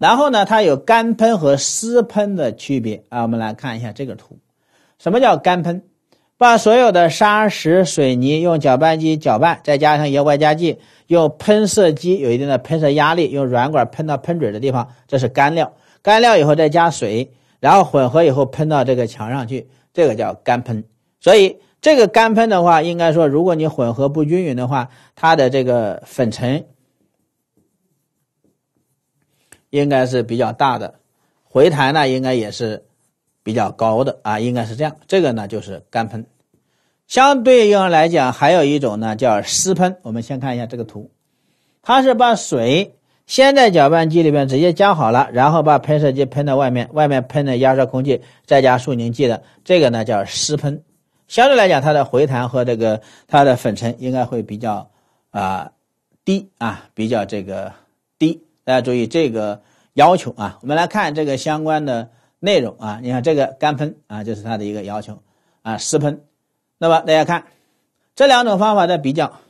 然后呢，它有干喷和湿喷的区别啊。我们来看一下这个图，什么叫干喷？把所有的砂石、水泥用搅拌机搅拌，再加上一些外加剂，用喷射机有一定的喷射压力，用软管喷到喷嘴的地方，这是干料。干料以后再加水，然后混合以后喷到这个墙上去，这个叫干喷。所以这个干喷的话，应该说，如果你混合不均匀的话，它的这个粉尘。应该是比较大的回弹呢，应该也是比较高的啊，应该是这样。这个呢就是干喷，相对应来讲还有一种呢叫湿喷。我们先看一下这个图，它是把水先在搅拌机里面直接加好了，然后把喷射机喷到外面，外面喷的压缩空气再加速凝剂的，这个呢叫湿喷。相对来讲，它的回弹和这个它的粉尘应该会比较啊低啊，比较这个低。大家注意这个要求啊，我们来看这个相关的内容啊。你看这个干喷啊，就是它的一个要求啊。湿喷，那么大家看这两种方法的比较，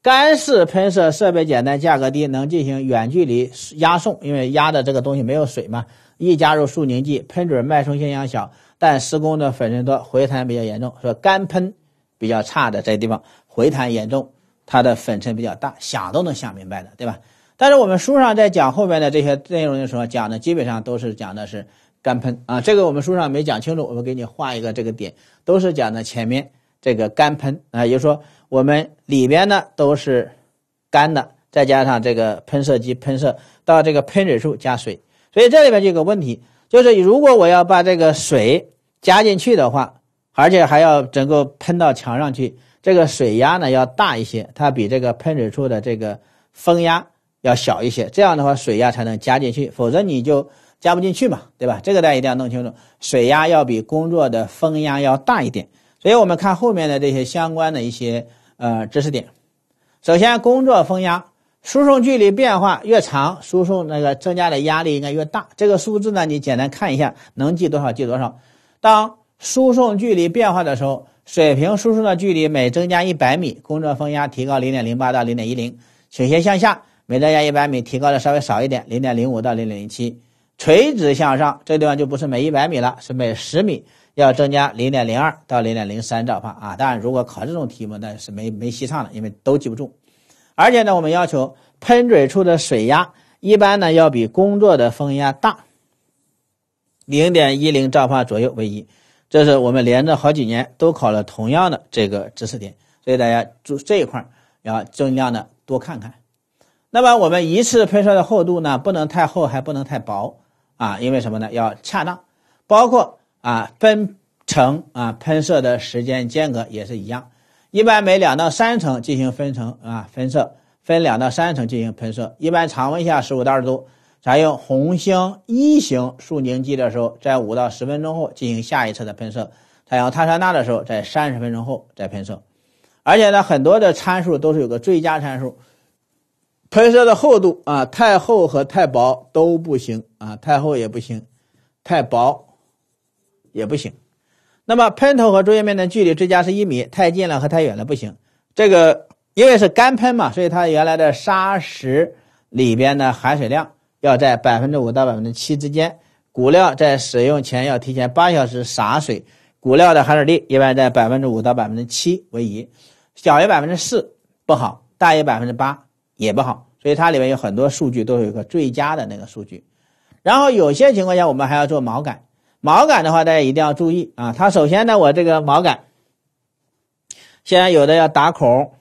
干式喷射设备简单，价格低，能进行远距离压送，因为压的这个东西没有水嘛。一加入肃凝剂，喷嘴脉冲现象小，但施工的粉尘多，回弹比较严重。说干喷比较差的这地方回弹严重，它的粉尘比较大，想都能想明白的，对吧？但是我们书上在讲后面的这些内容的时候，讲的基本上都是讲的是干喷啊，这个我们书上没讲清楚。我们给你画一个这个点，都是讲的前面这个干喷啊，也就是说我们里边呢都是干的，再加上这个喷射机喷射到这个喷嘴处加水，所以这里边就有个问题，就是如果我要把这个水加进去的话，而且还要整个喷到墙上去，这个水压呢要大一些，它比这个喷水处的这个风压。要小一些，这样的话水压才能加进去，否则你就加不进去嘛，对吧？这个大家一定要弄清楚，水压要比工作的风压要大一点。所以我们看后面的这些相关的一些呃知识点。首先，工作风压输送距离变化越长，输送那个增加的压力应该越大。这个数字呢，你简单看一下，能记多少记多少。当输送距离变化的时候，水平输送的距离每增加一百米，工作风压提高零点零八到零点一零，倾斜向下。每增加一百米，提高的稍微少一点，零点零五到零点零七。垂直向上，这地方就不是每一百米了，是每十米要增加零点零二到零点零三兆帕啊。当然，如果考这种题目，那是没没戏唱的，因为都记不住。而且呢，我们要求喷嘴处的水压一般呢要比工作的风压大零点一零兆帕左右为宜。这是我们连着好几年都考了同样的这个知识点，所以大家注这一块要尽量的多看看。那么我们一次喷射的厚度呢，不能太厚，还不能太薄啊，因为什么呢？要恰当，包括啊分层啊喷射的时间间隔也是一样，一般每两到三层进行分层啊分射，分两到三层进行喷射。一般常温下十五到二十度，采用红星一型塑凝剂的时候，在五到十分钟后进行下一次的喷射；采用碳酸钠的时候，在三十分钟后再喷射。而且呢，很多的参数都是有个最佳参数。喷射的厚度啊，太厚和太薄都不行啊，太厚也不行，太薄也不行。那么喷头和作业面的距离最佳是一米，太近了和太远了不行。这个因为是干喷嘛，所以它原来的砂石里边的含水量要在百分之五到百分之七之间。骨料在使用前要提前八小时洒水，骨料的含水率一般在百分之五到百分之七为宜，小于百分之四不好，大于百分之八。也不好，所以它里面有很多数据都有一个最佳的那个数据，然后有些情况下我们还要做锚杆，锚杆的话大家一定要注意啊，它首先呢我这个锚杆，现在有的要打孔，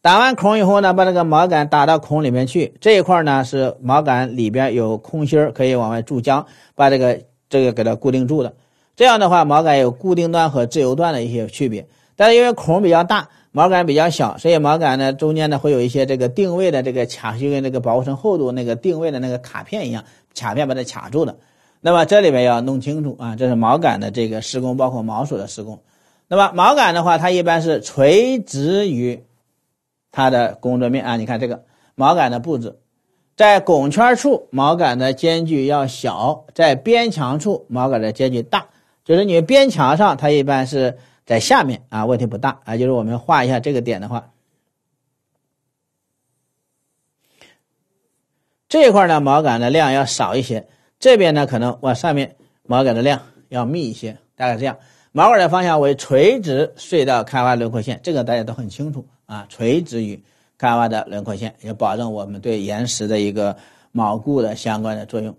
打完孔以后呢把那个锚杆打到孔里面去，这一块呢是锚杆里边有空心可以往外注浆，把这个这个给它固定住的，这样的话锚杆有固定端和自由段的一些区别，但是因为孔比较大。锚杆比较小，所以锚杆呢中间呢会有一些这个定位的这个卡，就跟那个保护层厚度那个定位的那个卡片一样，卡片把它卡住的。那么这里面要弄清楚啊，这是锚杆的这个施工，包括锚索的施工。那么锚杆的话，它一般是垂直于它的工作面啊。你看这个锚杆的布置，在拱圈处锚杆的间距要小，在边墙处锚杆的间距大，就是你边墙上它一般是。在下面啊，问题不大啊。就是我们画一下这个点的话，这一块呢，锚杆的量要少一些；这边呢，可能往上面，锚杆的量要密一些，大概这样。锚杆的方向为垂直隧道开挖轮廓线，这个大家都很清楚啊，垂直于开挖的轮廓线，也保证我们对岩石的一个锚固的相关的作用。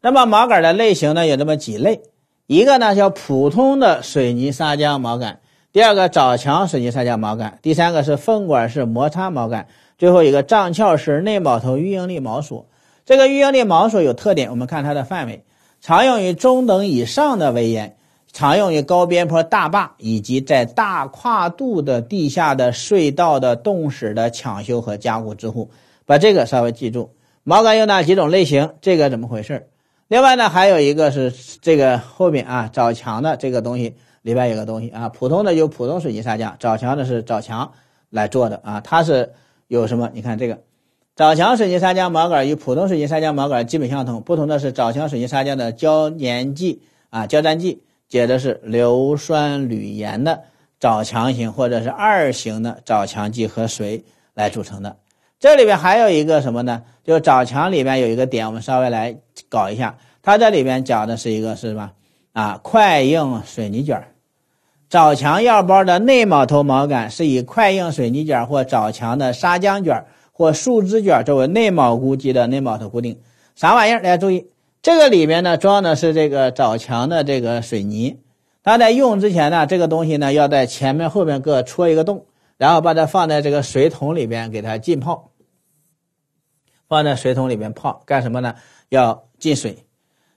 那么，锚杆的类型呢，有这么几类。一个呢叫普通的水泥砂浆锚杆，第二个找强水泥砂浆锚杆，第三个是缝管式摩擦锚杆，最后一个胀壳式内锚头预应力锚索。这个预应力锚索有特点，我们看它的范围，常用于中等以上的围岩，常用于高边坡大坝以及在大跨度的地下的隧道的洞室的抢修和加固支护。把这个稍微记住，锚杆有哪几种类型？这个怎么回事？另外呢，还有一个是这个后面啊，找强的这个东西里边有个东西啊，普通的就普通水泥砂浆，找强的是找强来做的啊，它是有什么？你看这个，找强水泥砂浆毛杆与普通水泥砂浆毛杆基本相同，不同的是找强水泥砂浆的胶粘剂啊胶粘剂，指的是硫酸铝盐的找强型或者是二型的找强剂和水来组成的。这里边还有一个什么呢？就找强里边有一个点，我们稍微来。搞一下，它这里边讲的是一个是什么？啊，快硬水泥卷儿，墙药包的内铆头锚杆是以快硬水泥卷或找墙的砂浆卷或树脂卷作为内锚固剂的内铆头固定。啥玩意儿？大家注意，这个里面呢装的是这个找墙的这个水泥。它在用之前呢，这个东西呢要在前面后面各戳一个洞，然后把它放在这个水桶里边给它浸泡，放在水桶里面泡干什么呢？要。进水，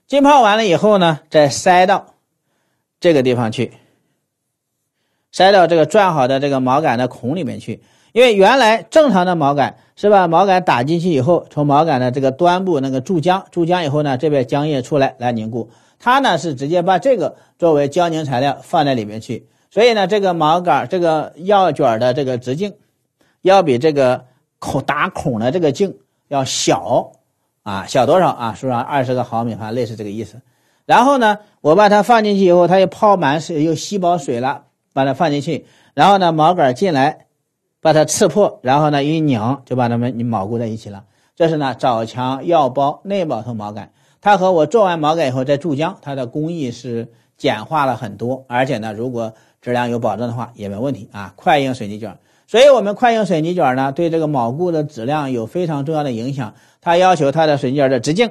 浸泡完了以后呢，再塞到这个地方去，塞到这个转好的这个毛杆的孔里面去。因为原来正常的毛杆是把毛杆打进去以后，从毛杆的这个端部那个注浆，注浆以后呢，这边浆液出来来凝固。它呢是直接把这个作为胶凝材料放在里面去，所以呢，这个毛杆这个药卷的这个直径要比这个孔打孔的这个径要小。啊，小多少啊？数上二十个毫米，哈，类似这个意思。然后呢，我把它放进去以后，它又泡满水，又吸饱水了，把它放进去。然后呢，锚杆进来，把它刺破，然后呢，一拧就把它们你锚固在一起了。这是呢，找墙、药包内保头锚杆，它和我做完锚杆以后再注浆，它的工艺是简化了很多，而且呢，如果质量有保证的话也没问题啊。快硬水泥卷，所以我们快硬水泥卷呢，对这个锚固的质量有非常重要的影响。它要求它的水泥角的直径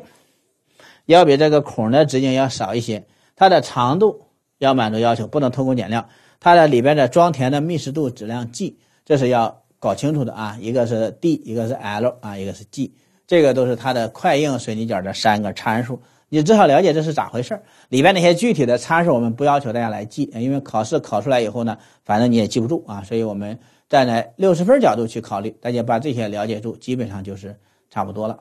要比这个孔的直径要少一些，它的长度要满足要求，不能偷工减料。它的里边的装填的密实度质量 g，这是要搞清楚的啊。一个是 d，一个是 l 啊，一个是 g，这个都是它的快硬水泥角的三个参数。你至少了解这是咋回事儿，里边那些具体的参数我们不要求大家来记，因为考试考出来以后呢，反正你也记不住啊。所以我们站在六十分角度去考虑，大家把这些了解住，基本上就是。差不多了，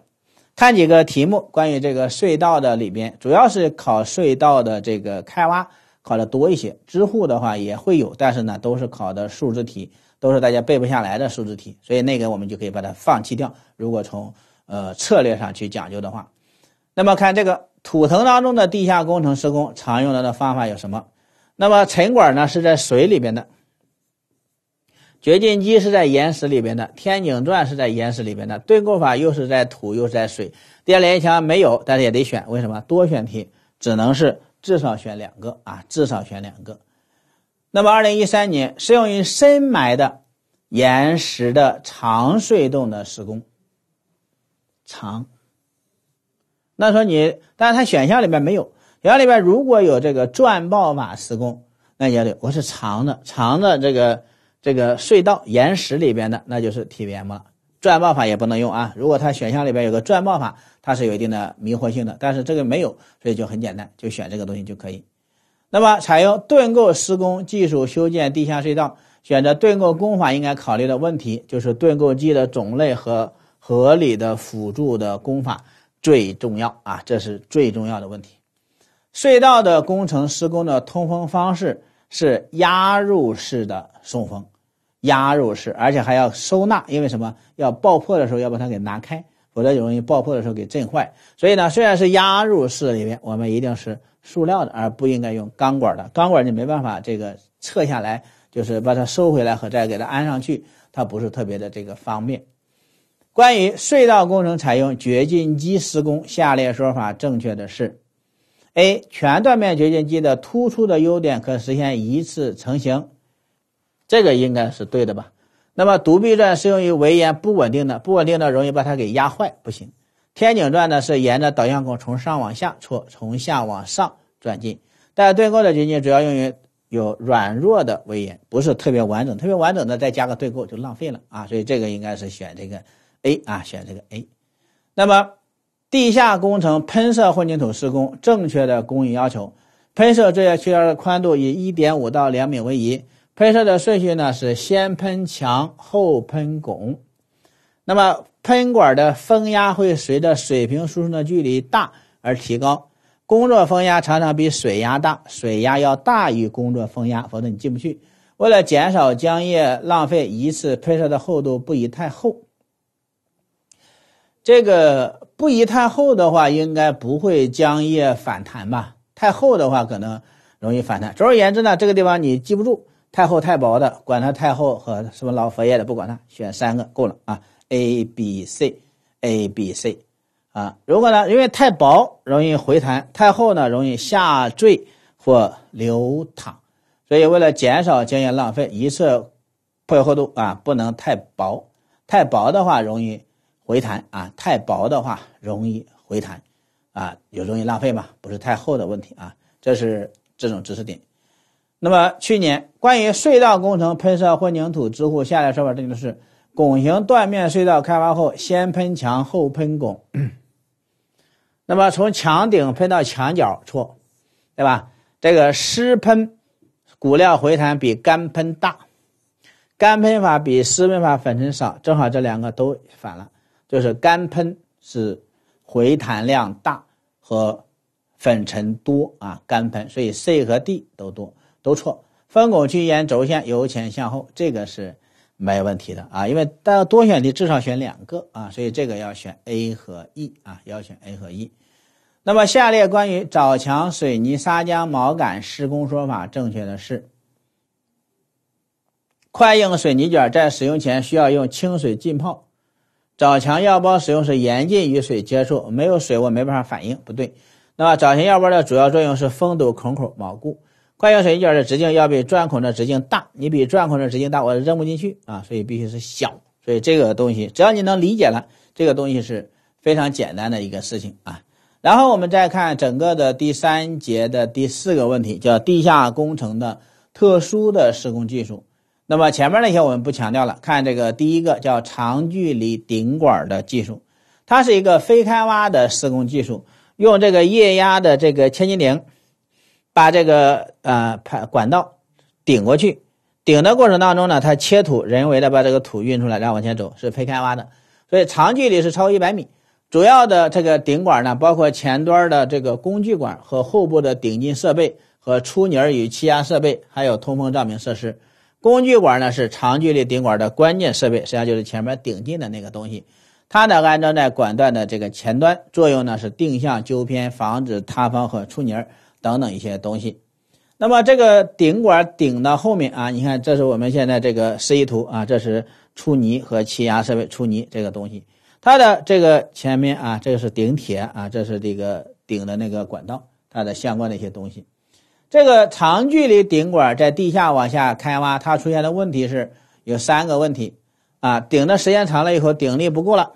看几个题目，关于这个隧道的里边，主要是考隧道的这个开挖考的多一些，支护的话也会有，但是呢，都是考的数字题，都是大家背不下来的数字题，所以那个我们就可以把它放弃掉。如果从呃策略上去讲究的话，那么看这个土层当中的地下工程施工常用的的方法有什么？那么沉管呢是在水里边的。掘进机是在岩石里边的，天井钻是在岩石里边的，对构法又是在土又是在水，电联墙没有，但是也得选。为什么多选题只能是至少选两个啊？至少选两个。那么，二零一三年适用于深埋的岩石的长隧洞的施工长。那说你，但是它选项里面没有，选项里面如果有这个钻爆法施工，那也得我是长的长的这个。这个隧道岩石里边的，那就是 TBM 了。钻爆法也不能用啊！如果它选项里边有个钻爆法，它是有一定的迷惑性的。但是这个没有，所以就很简单，就选这个东西就可以。那么，采用盾构施工技术修建地下隧道，选择盾构工法应该考虑的问题，就是盾构机的种类和合理的辅助的工法最重要啊！这是最重要的问题。隧道的工程施工的通风方式是压入式的送风。压入式，而且还要收纳，因为什么？要爆破的时候要把它给拿开，否则就容易爆破的时候给震坏。所以呢，虽然是压入式里面，我们一定是塑料的，而不应该用钢管的。钢管你没办法这个撤下来，就是把它收回来和再给它安上去，它不是特别的这个方便。关于隧道工程采用掘进机施工，下列说法正确的是：A. 全断面掘进机的突出的优点可实现一次成型。这个应该是对的吧？那么独臂钻适用于围岩不稳定的，不稳定的容易把它给压坏，不行。天井钻呢是沿着导向孔从上往下戳，从下往上钻进。但对构的掘进主要用于有软弱的围岩，不是特别完整，特别完整的再加个对构就浪费了啊。所以这个应该是选这个 A 啊，选这个 A。那么地下工程喷射混凝土施工正确的工艺要求，喷射作业区间的宽度以一点五到两米为宜。喷射的顺序呢是先喷墙后喷拱，那么喷管的风压会随着水平输送的距离大而提高，工作风压常常比水压大，水压要大于工作风压，否则你进不去。为了减少浆液浪费，一次喷射的厚度不宜太厚。这个不宜太厚的话，应该不会浆液反弹吧？太厚的话可能容易反弹。总而言之呢，这个地方你记不住。太厚太薄的，管他太厚和什么老佛爷的，不管他，选三个够了啊。A、B、C、A、B、C，啊，如果呢，因为太薄容易回弹，太厚呢容易下坠或流淌，所以为了减少经验浪费，一侧破合厚度啊，不能太薄，太薄的话容易回弹啊，太薄的话容易回弹啊，有容易浪费嘛，不是太厚的问题啊，这是这种知识点。那么去年关于隧道工程喷射混凝土支护，下列说法正确的是：拱形断面隧道开挖后，先喷墙后喷拱。那么从墙顶喷到墙角错，对吧？这个湿喷骨料回弹比干喷大，干喷法比湿喷法粉尘少。正好这两个都反了，就是干喷是回弹量大和粉尘多啊，干喷。所以 C 和 D 都多。都错，分拱区沿轴线由前向后，这个是没问题的啊，因为多选题至少选两个啊，所以这个要选 A 和 E 啊，要选 A 和 E。那么下列关于找墙水泥砂浆锚杆施工说法正确的是：快硬水泥卷在使用前需要用清水浸泡；找墙药包使用时严禁与水接触，没有水我没办法反应，不对。那么找墙药包的主要作用是封堵孔口锚固。灌浆水泥管的直径要比钻孔的直径大，你比钻孔的直径大，我扔不进去啊，所以必须是小。所以这个东西，只要你能理解了，这个东西是非常简单的一个事情啊。然后我们再看整个的第三节的第四个问题，叫地下工程的特殊的施工技术。那么前面那些我们不强调了。看这个第一个叫长距离顶管的技术，它是一个非开挖的施工技术，用这个液压的这个千斤顶。把这个呃排管道顶过去，顶的过程当中呢，它切土，人为的把这个土运出来，然后往前走，是非开挖的，所以长距离是超过一百米。主要的这个顶管呢，包括前端的这个工具管和后部的顶进设备和出泥儿与气压设备，还有通风照明设施。工具管呢是长距离顶管的关键设备，实际上就是前面顶进的那个东西。它呢安装在管段的这个前端，作用呢是定向纠偏，防止塌方和出泥儿。等等一些东西，那么这个顶管顶到后面啊，你看这是我们现在这个示意图啊，这是出泥和气压设备出泥这个东西，它的这个前面啊，这个是顶铁啊，这是这个顶的那个管道，它的相关的一些东西。这个长距离顶管在地下往下开挖，它出现的问题是有三个问题啊，顶的时间长了以后，顶力不够了，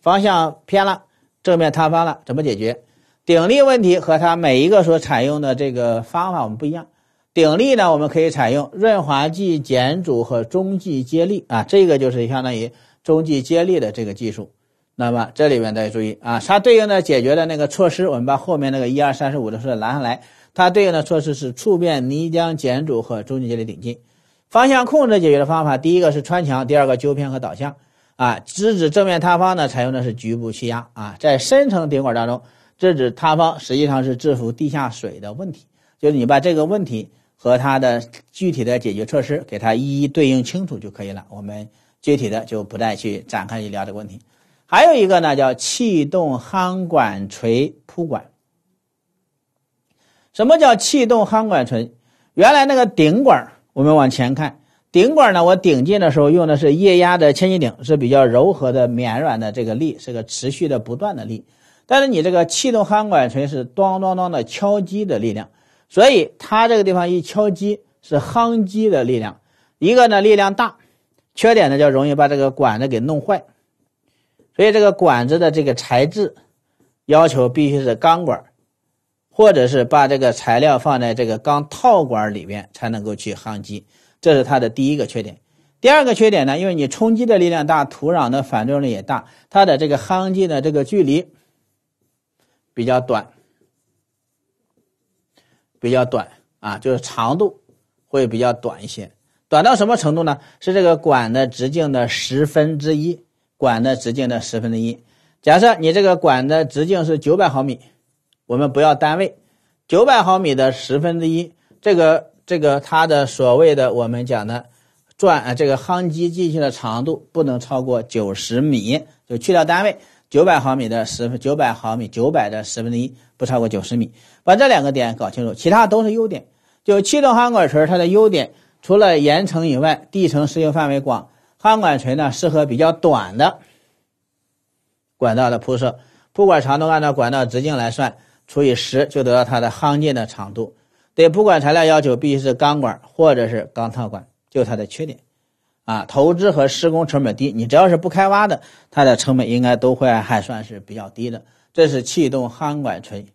方向偏了，正面塌方了，怎么解决？顶力问题和它每一个所采用的这个方法我们不一样。顶力呢，我们可以采用润滑剂减阻和中继接力啊，这个就是相当于中继接力的这个技术。那么这里面大家注意啊，它对应的解决的那个措施，我们把后面那个一二三四五的数字拿上来，它对应的措施是触变泥浆减阻和中继接力顶进。方向控制解决的方法，第一个是穿墙，第二个纠偏和导向啊。直指正面塌方呢，采用的是局部气压啊，在深层顶管当中。制止塌方实际上是制服地下水的问题，就是你把这个问题和它的具体的解决措施给它一一对应清楚就可以了。我们具体的就不再去展开去聊这个问题。还有一个呢，叫气动夯管锤铺管。什么叫气动夯管锤？原来那个顶管我们往前看，顶管呢，我顶进的时候用的是液压的千斤顶，是比较柔和的、绵软的这个力，是个持续的、不断的力。但是你这个气动夯管锤是咚咚咚的敲击的力量，所以它这个地方一敲击是夯击的力量。一个呢力量大，缺点呢就容易把这个管子给弄坏，所以这个管子的这个材质要求必须是钢管，或者是把这个材料放在这个钢套管里面才能够去夯击，这是它的第一个缺点。第二个缺点呢，因为你冲击的力量大，土壤的反作用力也大，它的这个夯击的这个距离。比较短，比较短啊，就是长度会比较短一些。短到什么程度呢？是这个管的直径的十分之一，管的直径的十分之一。假设你这个管的直径是九百毫米，我们不要单位，九百毫米的十分之一，这个这个它的所谓的我们讲的转啊，这个夯机进行的长度不能超过九十米，就去掉单位。九百毫米的十分九百毫米，九百的十分之一不超过九十米，把这两个点搞清楚，其他都是优点。就气动焊管锤它的优点，除了岩层以外，地层适应范围广。焊管锤呢适合比较短的管道的铺设，铺管长度按照管道直径来算，除以十就得到它的夯进的长度。对铺管材料要求必须是钢管或者是钢套管，就它的缺点。啊，投资和施工成本低，你只要是不开挖的，它的成本应该都会还算是比较低的。这是气动夯管锤，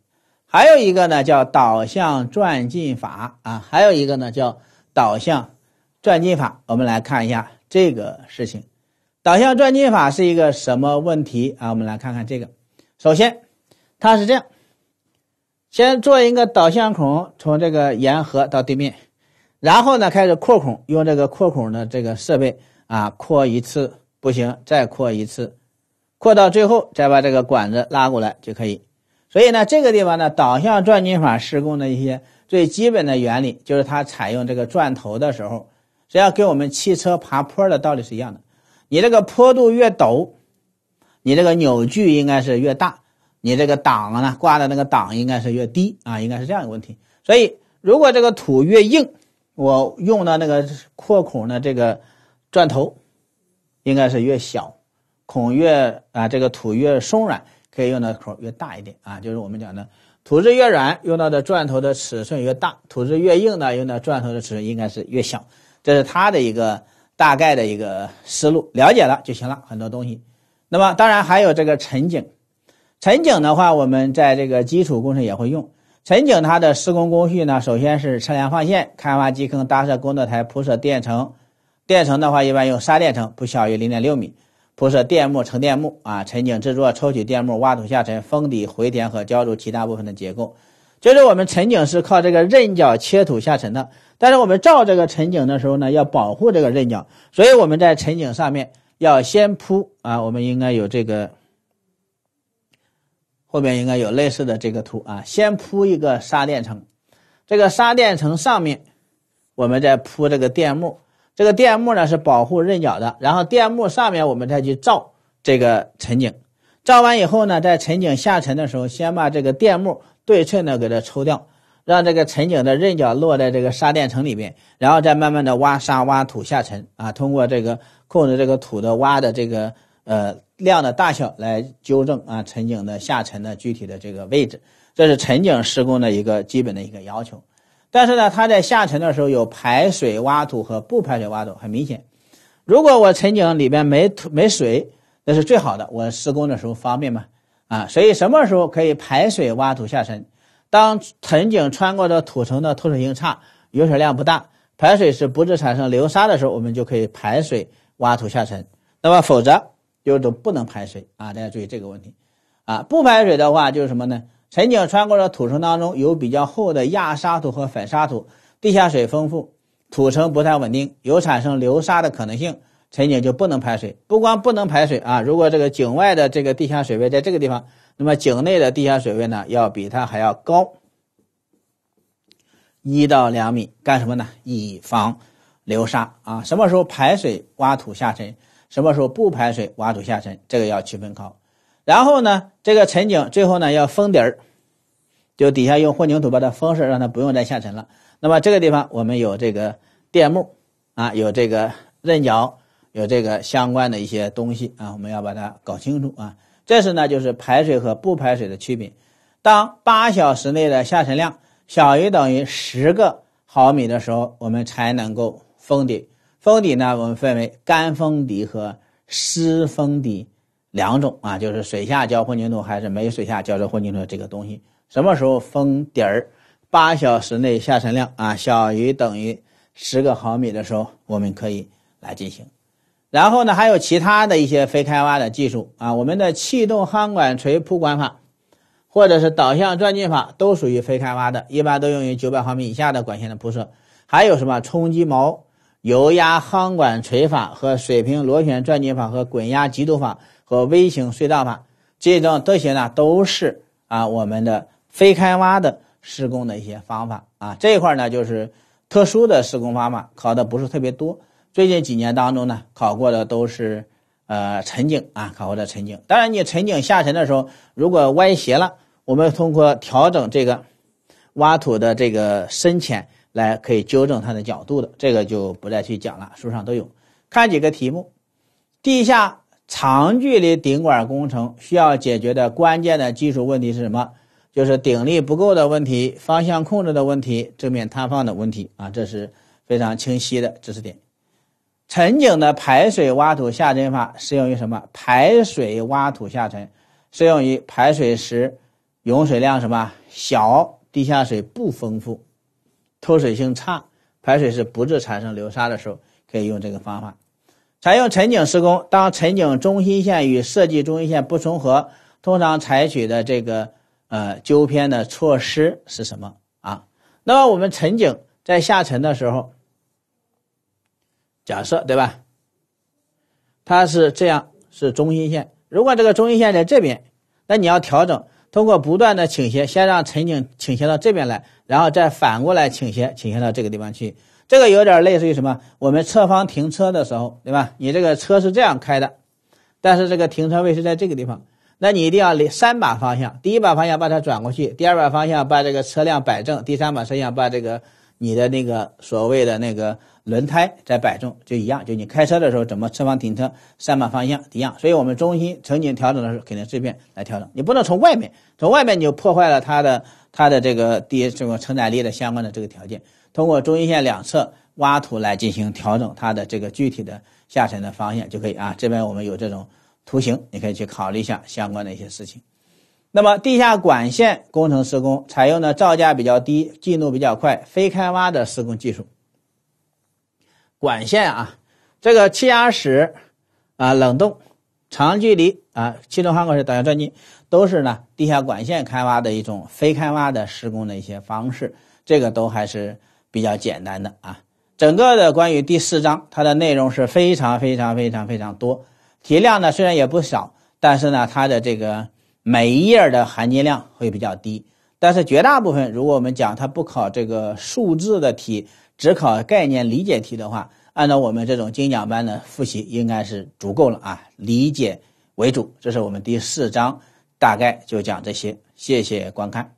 还有一个呢叫导向钻进法啊，还有一个呢叫导向钻进法。我们来看一下这个事情，导向钻进法是一个什么问题啊？我们来看看这个，首先它是这样，先做一个导向孔，从这个沿河到对面。然后呢，开始扩孔，用这个扩孔的这个设备啊，扩一次不行，再扩一次，扩到最后再把这个管子拉过来就可以。所以呢，这个地方呢，导向钻进法施工的一些最基本的原理，就是它采用这个钻头的时候，只要跟我们汽车爬坡的道理是一样的。你这个坡度越陡，你这个扭矩应该是越大，你这个档呢挂的那个档应该是越低啊，应该是这样一个问题。所以，如果这个土越硬，我用的那个扩孔的这个钻头，应该是越小，孔越啊这个土越松软，可以用的孔越大一点啊。就是我们讲的土质越软，用到的钻头的尺寸越大；土质越硬呢，用的钻头的尺寸应该是越小。这是它的一个大概的一个思路，了解了就行了。很多东西，那么当然还有这个沉井，沉井的话，我们在这个基础工程也会用。沉井它的施工工序呢，首先是测量放线、开挖基坑、搭设工作台、铺设垫层。垫层的话，一般用砂垫层，不小于零点六米。铺设垫木、沉垫木啊。沉井制作、抽取垫木、挖土下沉、封底、回填和浇筑其他部分的结构。就是我们沉井是靠这个刃脚切土下沉的。但是我们造这个沉井的时候呢，要保护这个刃脚，所以我们在沉井上面要先铺啊，我们应该有这个。后面应该有类似的这个图啊，先铺一个沙垫层，这个沙垫层上面我们再铺这个垫木，这个垫木呢是保护刃角的，然后垫木上面我们再去造这个沉井，造完以后呢，在沉井下沉的时候，先把这个垫木对称的给它抽掉，让这个沉井的刃角落在这个沙垫层里面，然后再慢慢的挖沙挖土下沉啊，通过这个控制这个土的挖的这个。呃，量的大小来纠正啊，沉井的下沉的具体的这个位置，这是沉井施工的一个基本的一个要求。但是呢，它在下沉的时候有排水挖土和不排水挖土，很明显。如果我沉井里面没土没水，那是最好的，我施工的时候方便嘛？啊，所以什么时候可以排水挖土下沉？当沉井穿过的土层的透水性差，有水量不大，排水是不致产生流沙的时候，我们就可以排水挖土下沉。那么否则。有种不能排水啊，大家注意这个问题啊。不排水的话，就是什么呢？沉井穿过的土层当中有比较厚的亚沙土和粉沙土，地下水丰富，土层不太稳定，有产生流沙的可能性，沉井就不能排水。不光不能排水啊，如果这个井外的这个地下水位在这个地方，那么井内的地下水位呢要比它还要高一到两米，干什么呢？以防流沙啊。什么时候排水挖土下沉？什么时候不排水挖土下沉？这个要区分好。然后呢，这个沉井最后呢要封底儿，就底下用混凝土把它封上，让它不用再下沉了。那么这个地方我们有这个垫木啊，有这个刃脚，有这个相关的一些东西啊，我们要把它搞清楚啊。这是呢就是排水和不排水的区别。当八小时内的下沉量小于等于十个毫米的时候，我们才能够封底。封底呢，我们分为干封底和湿封底两种啊，就是水下浇混凝土还是没水下浇筑混凝土这个东西，什么时候封底儿？八小时内下沉量啊，小于等于十个毫米的时候，我们可以来进行。然后呢，还有其他的一些非开挖的技术啊，我们的气动夯管锤铺管法，或者是导向钻进法，都属于非开挖的，一般都用于九百毫米以下的管线的铺设。还有什么冲击锚？油压夯管锤法和水平螺旋钻进法和滚压急土法和微型隧道法，这种这些呢都是啊我们的非开挖的施工的一些方法啊这一块呢就是特殊的施工方法考的不是特别多，最近几年当中呢考过的都是呃沉井啊考过的沉井，当然你沉井下沉的时候如果歪斜了，我们通过调整这个挖土的这个深浅。来可以纠正它的角度的，这个就不再去讲了，书上都有。看几个题目：地下长距离顶管工程需要解决的关键的技术问题是什么？就是顶力不够的问题、方向控制的问题、正面塌方的问题啊，这是非常清晰的知识点。沉井的排水挖土下沉法适用于什么？排水挖土下沉适用于排水时涌水量什么小，地下水不丰富。透水性差，排水时不致产生流沙的时候，可以用这个方法。采用沉井施工，当沉井中心线与设计中心线不重合，通常采取的这个呃纠偏的措施是什么啊？那么我们沉井在下沉的时候，假设对吧？它是这样，是中心线。如果这个中心线在这边，那你要调整，通过不断的倾斜，先让沉井倾斜到这边来。然后再反过来倾斜，倾斜到这个地方去，这个有点类似于什么？我们侧方停车的时候，对吧？你这个车是这样开的，但是这个停车位是在这个地方，那你一定要连三把方向，第一把方向把它转过去，第二把方向把这个车辆摆正，第三把方向把这个你的那个所谓的那个轮胎再摆正，就一样。就你开车的时候怎么侧方停车，三把方向一样。所以我们中心乘景调整的时候，肯定这边来调整，你不能从外面，从外面你就破坏了它的。它的这个地这种承载力的相关的这个条件，通过中心线两侧挖土来进行调整它的这个具体的下沉的方向就可以啊。这边我们有这种图形，你可以去考虑一下相关的一些事情。那么地下管线工程施工采用的造价比较低、进度比较快、非开挖的施工技术。管线啊，这个气压室啊，冷冻。长距离啊，气动焊口式导向钻机都是呢地下管线开挖的一种非开挖的施工的一些方式，这个都还是比较简单的啊。整个的关于第四章，它的内容是非常非常非常非常多，题量呢虽然也不少，但是呢它的这个每一页的含金量会比较低。但是绝大部分，如果我们讲它不考这个数字的题，只考概念理解题的话。按照我们这种精讲班的复习，应该是足够了啊，理解为主。这是我们第四章，大概就讲这些。谢谢观看。